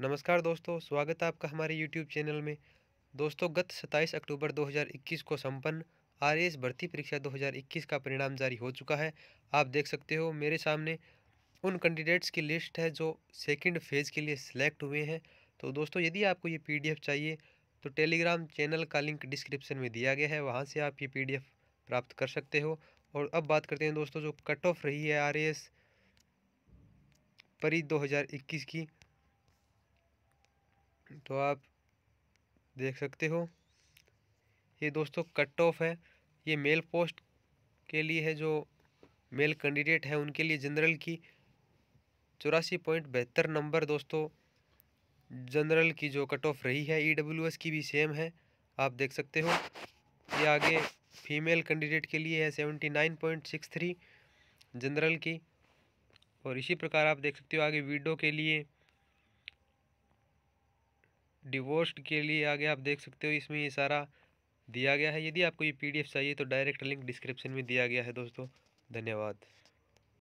नमस्कार दोस्तों स्वागत है आपका हमारे यूट्यूब चैनल में दोस्तों गत 27 अक्टूबर 2021 को संपन्न आर भर्ती परीक्षा 2021 का परिणाम जारी हो चुका है आप देख सकते हो मेरे सामने उन कैंडिडेट्स की लिस्ट है जो सेकंड फेज़ के लिए सिलेक्ट हुए हैं तो दोस्तों यदि आपको ये पी चाहिए तो टेलीग्राम चैनल का लिंक डिस्क्रिप्शन में दिया गया है वहाँ से आप ये पी प्राप्त कर सकते हो और अब बात करते हैं दोस्तों जो कट ऑफ रही है आर परी 2021 की तो आप देख सकते हो ये दोस्तों कट ऑफ है ये मेल पोस्ट के लिए है जो मेल कैंडिडेट है उनके लिए जनरल की चौरासी पॉइंट बहत्तर नंबर दोस्तों जनरल की जो कट ऑफ रही है ई e की भी सेम है आप देख सकते हो ये आगे फीमेल कैंडिडेट के लिए है seventy nine point six three general की और इसी प्रकार आप देख सकते हो आगे वीडो के लिए डिवोर्स्ड के लिए आगे आप देख सकते हो इसमें ये सारा दिया गया है यदि आपको ये पीडीएफ चाहिए तो डायरेक्ट लिंक डिस्क्रिप्शन में दिया गया है दोस्तों धन्यवाद